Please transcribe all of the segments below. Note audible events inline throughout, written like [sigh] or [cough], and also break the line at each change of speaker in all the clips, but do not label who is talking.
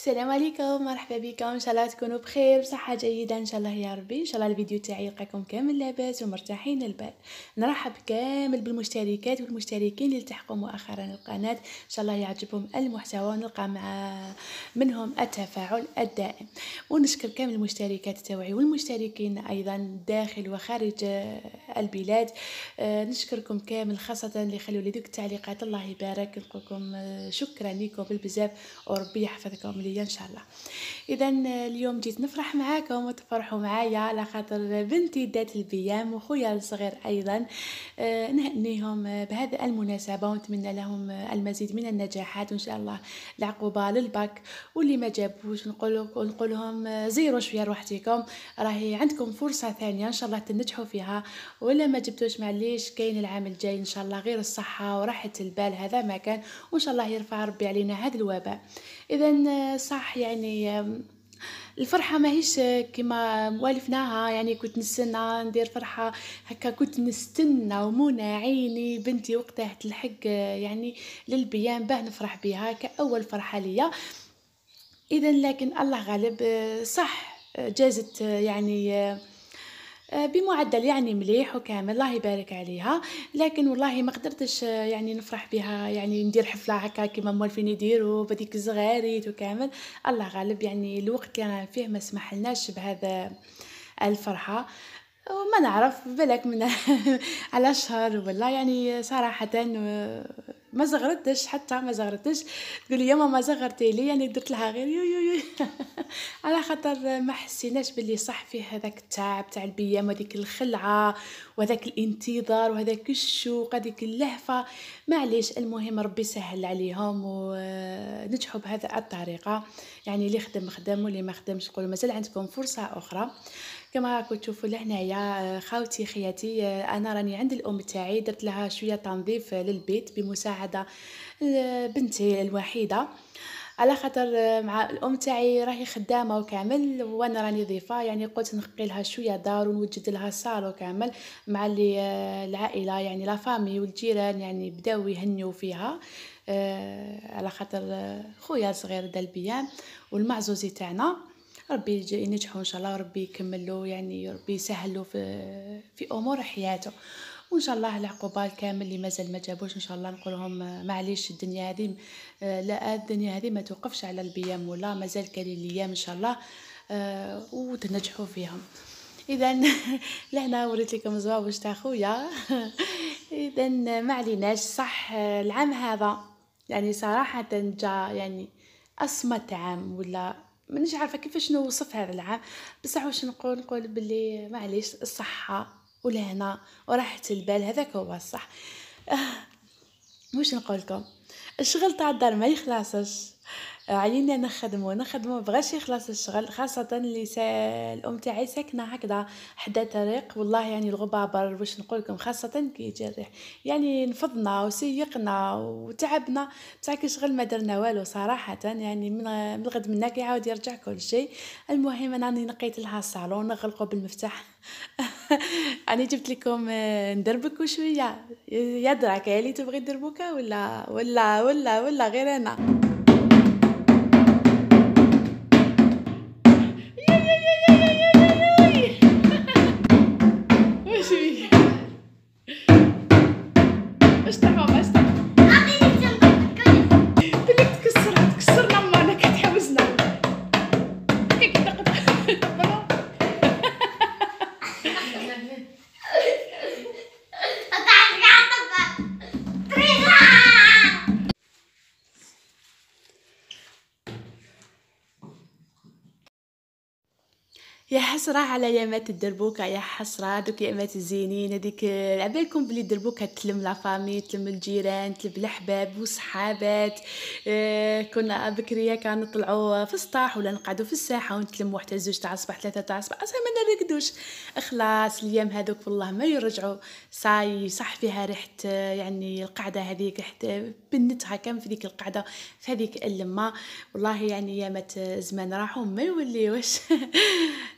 السلام عليكم مرحبا بكم ان شاء الله تكونوا بخير بصحه جيده ان شاء الله يا ربي ان شاء الله الفيديو تاعي يلقاكم كامل لاباس ومرتاحين البال نرحب كامل بالمشتركات والمشتركين اللي التحقوا مؤخرا القناه ان شاء الله يعجبهم المحتوى ونلقى مع منهم التفاعل الدائم ونشكر كامل المشتركات تاعي والمشتركين ايضا داخل وخارج البلاد آه، نشكركم كامل خاصه اللي خلوا لي التعليقات الله يبارك نقولكم آه، شكرا لكم بالبزاف وربي يحفظكم لي ليا ان شاء الله اذا اليوم جيت نفرح معاكم وتفرحوا معايا على خاطر بنتي دات البيام وخويا الصغير ايضا آه، نهنيهم بهذه المناسبه ونتمنى لهم المزيد من النجاحات وان شاء الله العقوبه للباك واللي ما جابوش نقول نقول لهم زيروا شويه روحتكم راهي عندكم فرصه ثانيه ان شاء الله تنجحوا فيها ولا ما جبتوش معليش كاين العام الجاي ان شاء الله غير الصحه وراحه البال هذا ما كان وان شاء الله يرفع ربي علينا هذا الوباء اذا صح يعني الفرحه ماهيش كما والفناها يعني كنت نستنى ندير فرحه هكا كنت نستنى ومنى عيني بنتي وقتها تلحق يعني للبيان باه نفرح بها كاول فرحه ليا اذا لكن الله غالب صح جازت يعني آه، بمعدل يعني مليح وكامل الله يبارك عليها لكن والله ما قدرتش آه، يعني نفرح بها يعني ندير حفله هكا كيما موالفين يديروا بديك الزغاريت وكامل الله غالب يعني الوقت اللي رانا فيه ما سمحلناش بهذا الفرحه وما نعرف بالك من على [laughs] شهر والله يعني صراحه آه، ما زغرتش حتى ما زغرتش تقولي يا ماما زغرتي لي يعني درت لها غير يو يو يو [laughs] على خاطر ما حسيناش باللي صح فيه هذاك التعب تاع البيام وهذيك الخلعه وهذاك الانتظار وهذاك الشوق هذيك اللهفه معليش المهم ربي سهل عليهم ونجحوا آه، بهذا الطريقه يعني اللي خدم خدم واللي ما خدمش قولوا مازال عندكم فرصه اخرى كما راكم تشوفوا لهنايا آه، خاوتي خياتي آه، انا راني عند الام تاعي درت لها شويه تنظيف للبيت بمساعده بنتي الوحيده على خاطر آه، مع الام تاعي راهي خدامه وكامل وانا راني ضيفه يعني قلت نقي لها شويه دار ونوجد لها صالون كامل مع اللي العائله يعني لا فامي والجيران يعني بداو يهنيو فيها على خاطر خويا صغير دالبيان والمعزوزي تاعنا ربي ينجحوا ان شاء الله ربي يكمل له يعني ربي يسهل له في في امور حياته وان شاء الله العقوبه الكامل اللي مازال ما جابوش ان شاء الله نقولهم معليش الدنيا هذه آه، لا الدنيا هذه ما توقفش على البيام ولا مازال كاين الايام ان شاء الله آه، وتنجحوا فيهم اذا [laughs] لهنا وريت لكم زواوج تاع خويا [laughs] اذا ما عليناش صح العام هذا يعني صراحه جا يعني اصمت عام ولا مانيش عارفه كيفاش نوصف هذا العام بصح واش نقول نقول بلي معليش الصحه ولهنا وراحه البال هذاك هو الصح آه. واش نقول لكم الشغل تاع الدار ما يخلصش عيني انا نخدمو بغاش يخلص الشغل خاصه اللي الام تاعي ساكنه هكذا حدا طريق والله يعني الغبابر واش نقول لكم خاصه كي يجي الريح يعني نفضنا وسيقنا وتعبنا بصح كي شغل ما درنا والو صراحه يعني من الغد منا كيعاود يرجع كل شيء المهم انا نقيت لها الصالون نغلقه بالمفتاح [laughs] انا جبت لكم آه، ندربك شويه يا دراك يا اللي تبغي تدربوكا ولا ولا ولا ولا غير انا يا حسرة على يامات الدربوكة يا حسرة دوك يامات الزينين هذيك عبالكم بلي الدربوكة تلم لافامي تلم الجيران تلم الأحباب وصحابات آه، كنا بكرية كان نطلعوا في السطاح ولا نقعدوا في الساحة ونتلموا حتى زوج تاع الصباح ثلاثة تاع الصباح أصلا ما نرقدوش خلاص الأيام هذوك والله ما يرجعوا صاي صح فيها ريحة آه، يعني القعدة هذيك ريحة آه، بنتها كان في ذيك القعدة في هذيك اللمة والله يعني يامات زمان راحوا ما يوليوش [laughs]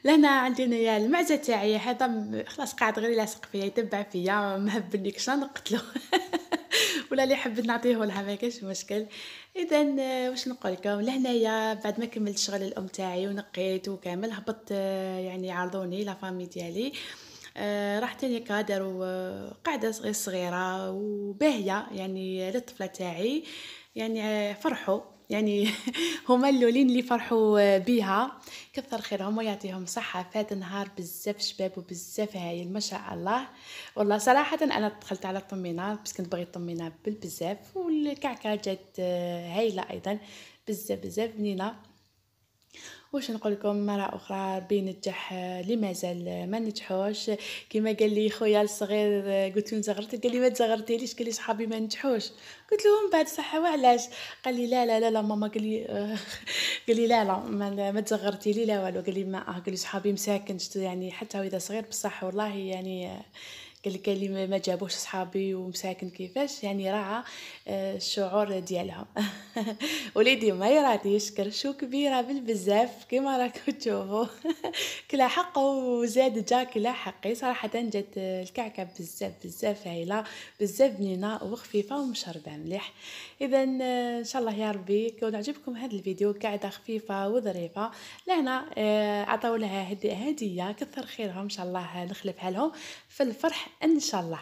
لهنا عندنا يا المعزه تاعي هذا خلاص قاعد غير لاصق فيا يتبع فيا مهبلني كشان نقتلو [laughs] ولا اللي حبيت نعطيه لها ما كاش مشكل اذا واش نقول لكم لهنايا بعد ما كملت شغل الام تاعي ونقيت وكامل هبطت يعني عرضوني لا فامي ديالي آه، رحت لي كادر وقاعده صغير صغيره وباهيه يعني للطفله تاعي يعني فرحوا يعني [laughs] هما اللولين اللي فرحوا بيها كثر خيرهم ويعطيهم صحه فات نهار بزاف شباب وبزاف هايل ما شاء الله والله صراحه انا دخلت على الطمينه بس كنت بغيت طمينه بالبزاف والكعكه جات هايله ايضا بزاف بزاف بنينه واش نقول لكم مره اخرى بنجح اللي مازال ما نجحوش كما قال لي خويا الصغير قلت له زغرت قال لي ما تزغرتيليش قال لي صحابي ما نجحوش قلت لهم بعد صحه وعلاش قال لي لا لا لا, لا ماما قال لي [laughs] قال لي لا لا ما, ما تزغرتي لي لا والو قال لي ما قال لي صحابي مساكن يعني حتى واذا صغير بصح والله يعني قال لك اللي ما جابوش صحابي ومساكن كيفاش يعني راعى آه، الشعور ديالها [laughs] وليدي ما يراتيش كرشو كبيره بالبزاف كما راكم تشوفوا [laughs] كلا حق وزاد جا كلا حقي صراحه جات الكعكه بزاف بزاف هايله بزاف بنينه وخفيفه ومشربه مليح اذا آه، ان شاء الله يا ربي يكون عجبكم هذا الفيديو قاعده خفيفه وظريفه لهنا آه، عطاو لها هديه كثر خيرهم ان شاء الله نخلفها لهم في الفرح ان شاء الله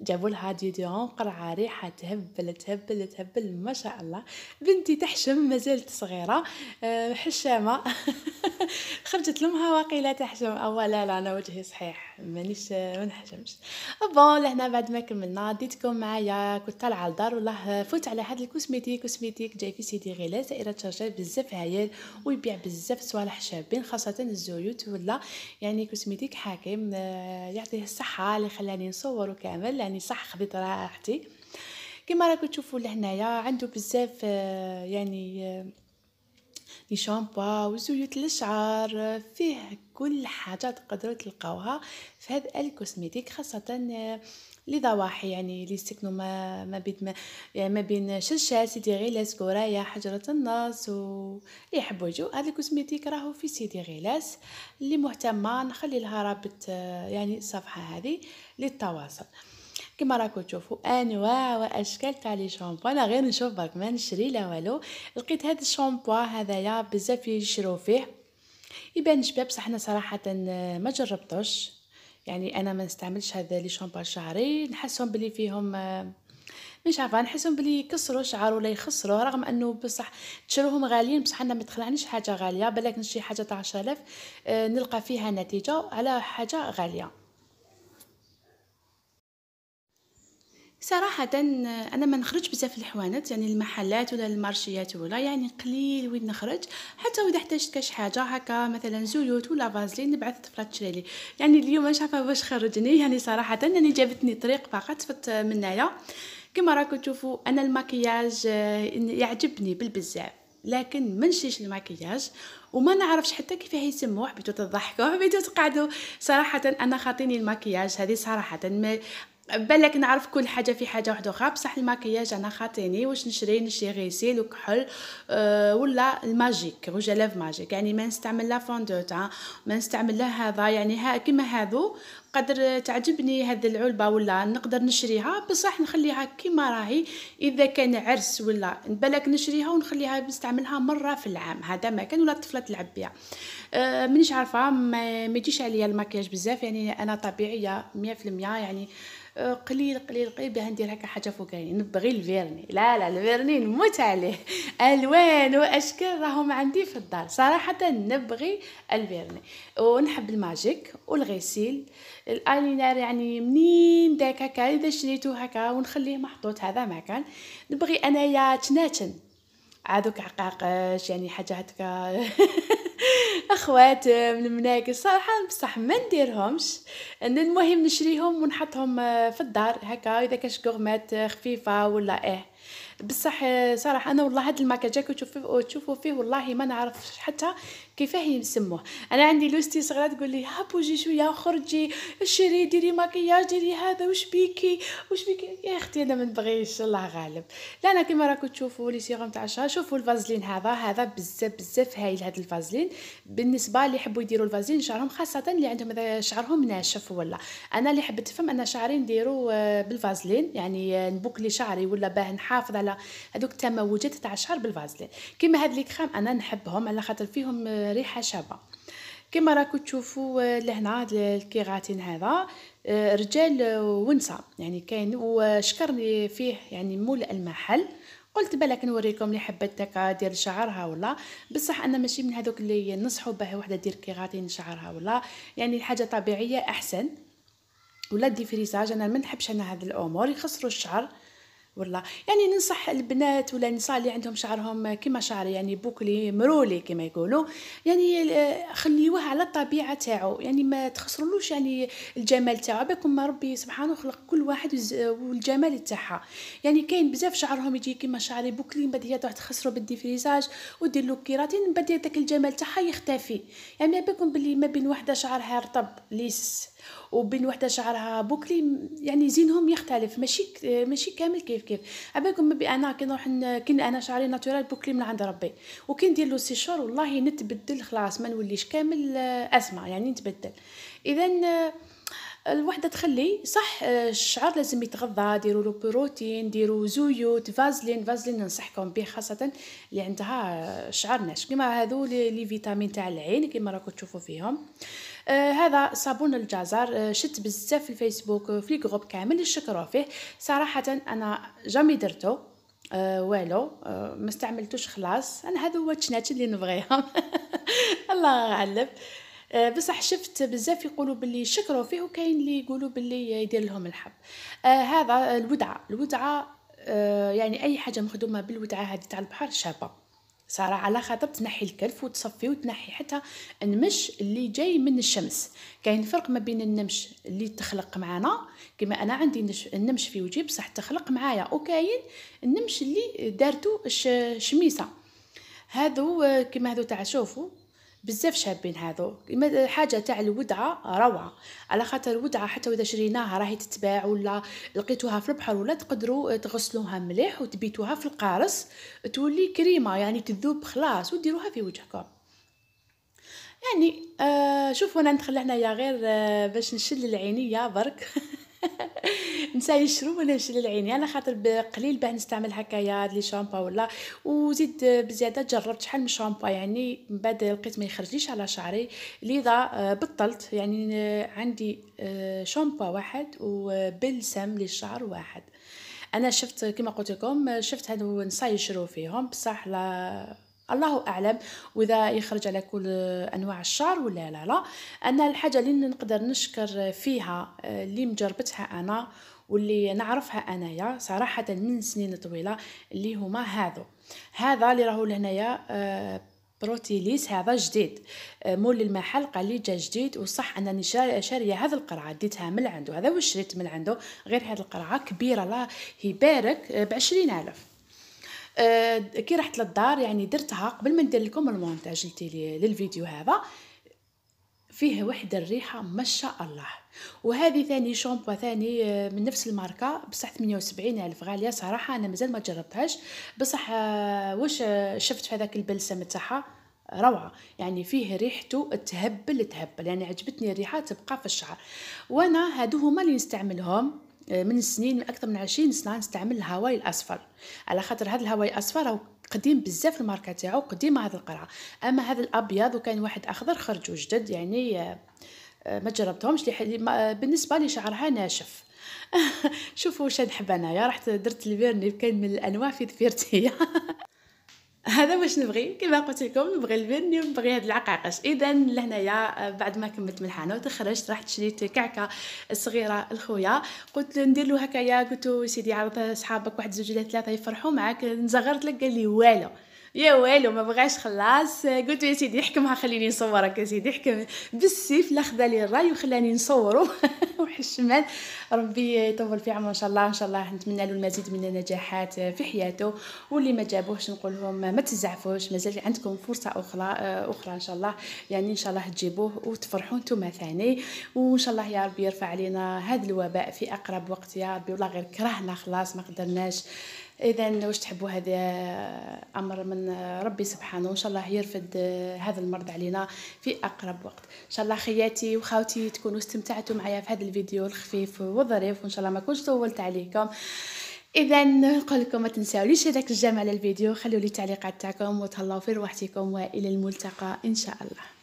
جابوا لها ديديون قرعه ريحه تهبل تهبل تهبل ما شاء الله بنتي تحشم مازالت صغيره آه، حشامه [laughs] خرجت لمها واقيلا تحشم او لا لا انا وجهي صحيح مانيش ما نحشمش بون لهنا بعد ما كملنا ديتكم معايا كنت طالعه للدار والله فوت على هذا الكوسميتيك كوسميتيك جاي في سيدي غلا سائره شارجات بزاف عيال ويبيع بزاف صوالح شابين خاصه الزيوت ولا يعني كوسميتيك حاكم آه، يعطيه الصحه اللي خلاني نصور كامل يعني صح خديت راحتي كما راكم تشوفوا لهنايا عنده بزاف آه، يعني لي آه، شامبو وزيوت للشعر فيه كل حاجه تقدروا تلقاوها في هذا الكوسميتيك خاصه آه، لضواحي يعني لي سكنوا ما ما بين يعني ما بين شلشال سيدي غيلاس كورايا حجرة الناس و اللي يحبوا يجوا هذا الكوسميتيك راهو في سيدي غيلاس اللي مهتمه نخلي لها رابط يعني الصفحه هذه للتواصل كما راكم تشوفوا انواع واشكال تاع لي شامبو انا غير نشوف برك ما نشري لا والو لقيت هذا الشامبو هذايا بزاف يشرو فيه يبان شباب بصح انا صراحه ما جربتوش يعني انا ما نستعملش هذا لي شامبو شعري نحسهم بلي فيهم مش عارفه نحسهم بلي يكسروا شعر ولا يخسروا رغم انه بصح تشروهم غاليين بصح انا ما تخلعنيش حاجه غاليه بالك نشري حاجه تاع 10000 نلقى فيها نتيجه على حاجه غاليه صراحة أنا ما نخرج بزاف الحوانت يعني المحلات ولا المارشيات ولا يعني قليل وين نخرج حتى وإذا احتجت كاش حاجة هكا مثلا زيوت ولا فازلين نبعث طفلات تشريلي يعني اليوم مش عارفة واش خرجني يعني صراحة يعني جابتني طريق فقط فت منايا كما راكم تشوفوا أنا المكياج آه، يعجبني بالبزاف لكن منشيش المكياج وما نعرفش حتى كيف يسموه حبيتو تضحكوا حبيتو تقعدوا صراحه انا خاطيني المكياج هذه صراحه ما بالك نعرف كل حاجه في حاجه واحده اخرى بصح الماكياج انا خاطيني واش نشري نشري غيسيل وكحل أه ولا الماجيك روج لاف ماجيك يعني ما نستعمل لا فوندوتا ما نستعمل لا هذا يعني ها كيما هذو قدر تعجبني هذه العلبه ولا نقدر نشريها بصح نخليها كيما راهي اذا كان عرس ولا بالك نشريها ونخليها نستعملها مره في العام هذا ما كان ولا الطفله تلعب بها أه مانيش عارفه ما يجيش عليا الماكياج بزاف يعني انا طبيعيه 100% يعني أه قليل قليل قليل باه ندير هكا حاجه فوقاني يعني نبغي الفيرني لا لا الفيرني نموت عليه الوان واشكال راهم عندي في الدار صراحه نبغي الفيرني ونحب الماجيك والغسيل الايلينر يعني منين داك هكا اذا شريته هكا ونخليه محطوط هذا مكان نبغي انايا تناتن عادوك عقاقش يعني حاجه هكا [laughs] خواتم المناقص صراحه بصح ما نديرهمش المهم نشريهم ونحطهم في الدار هكا اذا كاش شكوغمات خفيفه ولا ايه بصح صراحه انا والله هذا المكاجا كتشوفوا تشوفوا فيه والله ما نعرفش حتى كيفاه يسموه انا عندي لوستي صغيره تقول لي ها بوجي شويه خرجي شري ديري ماكياج ديري هذا وش بيكي وش بيكي يا اختي انا ما نبغيش الله غالب لا انا كما راكم تشوفوا لي سيروم تاع الشهر شوفوا الفازلين هذا هذا بزاف بزاف هايل هذا الفازلين بالنسبه اللي يحبوا يديروا الفازلين شعرهم خاصه اللي عندهم شعرهم ناشف ولا انا اللي حبيت نفهم ان شعري نديرو آه، بالفازلين يعني آه، نبوكلي شعري ولا باه نحافظ على ولا هذوك التموجات تاع الشعر بالفازلين كيما هاد لي كريم انا نحبهم على خاطر فيهم ريحه شابه كيما راكو تشوفوا آه، لهنا هاد الكيراتين هذا آه، رجال ونساء يعني كاين وشكرني فيه يعني مول المحل قلت بالك نوريكم لي حبه تاع دير شعرها ولا بصح انا ماشي من هذوك اللي نصحوا بها وحده دير كيراتين شعرها ولا يعني حاجه طبيعيه احسن ولا دي فريزاج انا ما نحبش انا هاد الامور يخسروا الشعر ولا يعني ننصح البنات ولا النساء اللي عندهم شعرهم كما شعري يعني بوكلي مرولي كما يقولوا يعني آه، خليوه على الطبيعه تاعو يعني ما تخسرلوش يعني الجمال تاعو بكم ربي سبحانه خلق كل واحد والجمال تاعها يعني كاين بزاف شعرهم يجي كما شعري بوكلي من بعد هي تروح تخسرو بالديفريزاج ودير له كيراتين من بعد داك الجمال تاعها يختفي يعني بكم باللي ما بين وحده شعرها رطب ليس وبين وحده شعرها بوكلي يعني زينهم يختلف ماشي ماشي كامل كيف كيف عبالكم بي انا كي نروح كي انا شعري ناتورال بوكلي من عند ربي وكي ندير لو سيشور والله نتبدل خلاص ما نوليش كامل اسمع آه، يعني نتبدل اذا آه، الوحدة تخلي صح آه، الشعر لازم يتغذى ديروا له بروتين ديروا زيوت فازلين فازلين ننصحكم به خاصة اللي عندها شعر ناشف كما هذو لي فيتامين تاع العين كما راكم تشوفوا فيهم آه هذا صابون الجزر آه شت بزاف في الفيسبوك في الجروب كامل يشكروا فيه صراحه انا جامي درتو آه والو آه ما استعملتوش خلاص انا هذا هو التشنات اللي نبغيهم [laughs] الله غالب آه بصح شفت بزاف يقولوا باللي شكروا فيه وكاين اللي يقولوا باللي يدير لهم الحب آه هذا الودعه الودعه آه يعني اي حاجه مخدومه بالودعه هذه تاع البحر شابه صار على خاطر تنحي الكلف وتصفي وتنحي حتى النمش اللي جاي من الشمس كاين فرق ما بين النمش اللي تخلق معنا كما انا عندي النمش في وجهي بصح تخلق معايا وكاين النمش اللي دارتو الشميسه هادو كما هادو تاع شوفوا بزاف شابين هذو حاجه تاع الودعه روعه على خاطر الودعه حتى واذا شريناها راهي تتباع ولا لقيتوها في البحر ولا تقدروا تغسلوها مليح وتبيتوها في القارص تولي كريمه يعني تذوب خلاص وديروها في وجهكم يعني آه شوفوا انا ندخل هنايا غير آه باش نشل العينيه برك [laughs] [laughs] نساي يشرو وانا نشل عيني على خاطر قليل باه نستعمل هكايا لي شامبا ولا وزيد بزياده جربت شحال من شامبا يعني من بعد لقيت ما يخرجليش على شعري لذا آه، بطلت يعني آه، عندي آه، شامبا واحد وبلسم للشعر واحد انا شفت كما قلت لكم شفت هادو نساي يشرو فيهم بصح لا الله اعلم واذا يخرج على كل انواع الشعر ولا لا لا انا الحاجه اللي نقدر نشكر فيها آه، اللي مجربتها انا واللي نعرفها انايا صراحه من سنين طويله اللي هما هذو هذا اللي راهو لهنايا آه، بروتيليس هذا جديد آه، مول المحل قال لي جا جديد وصح انني شاريه هذا القرعه ديتها من عنده هذا واش شريت من عنده غير هذه القرعه كبيره لا يبارك بعشرين الف آه، كي رحت للدار يعني درتها قبل ما ندير لكم المونتاج للفيديو هذا فيه واحد الريحه ما شاء الله وهذه ثاني شامبو ثاني آه، من نفس الماركه بصح 78 الف غاليه صراحه انا مازال ما جربتهاش بصح آه، واش شفت في هذاك البلسم تاعها روعه يعني فيه ريحته تهبل تهبل يعني عجبتني الريحه تبقى في الشعر وانا هادو هما اللي نستعملهم آه، من سنين من اكثر من 20 سنه نستعمل الهواي الاصفر على خاطر هذا الهواي الاصفر هو قديم بزاف الماركه تاعو قديمه هذا القرعه اما هذا الابيض وكان واحد اخضر خرجوا جدد يعني آه، آه، ما جربتهمش بالنسبه لي شعرها ناشف [laughs] شوفوا شاد نحب انايا رحت درت الفيرني كاين من الانواع في ثفيرتي [laughs] هذا واش نبغي كما قلت لكم نبغي البني نبغي هاد العقاقش اذا لهنايا بعد ما كملت من الحانوت خرجت رحت شريت كعكه صغيره لخويا قلت له ندير له هكايا قلت له سيدي عرض صحابك واحد زوج ولا ثلاثه يفرحوا معاك نزغرت لك قال لي والو يا والو ما بغاش خلاص قلت يا سيدي احكمها خليني نصورك يا سيدي احكم بالسيف لا خدا لي الراي وخلاني نصوره [laughs] وحشمان ربي يطول في عمره ان شاء الله ان شاء الله نتمنى له المزيد من النجاحات في حياته واللي ما جابوهش نقول لهم ما تزعفوش مازال عندكم فرصه اخرى آه، اخرى ان شاء الله يعني ان شاء الله تجيبوه وتفرحوا نتوما ثاني وان شاء الله يا ربي يرفع علينا هذا الوباء في اقرب وقت يا ربي والله غير كرهنا خلاص ما قدرناش اذا واش تحبوا هذا امر من ربي سبحانه وان شاء الله يرفد هذا المرض علينا في اقرب وقت ان شاء الله خياتي وخاوتي تكونوا استمتعتوا معايا في هذا الفيديو الخفيف والظريف وان شاء الله ما كنتش طولت عليكم اذا نقول لكم ما تنساوليش هذاك الجام على الفيديو خلوا لي تعليقات تاعكم وتهلاو في رواحتكم والى الملتقى ان شاء الله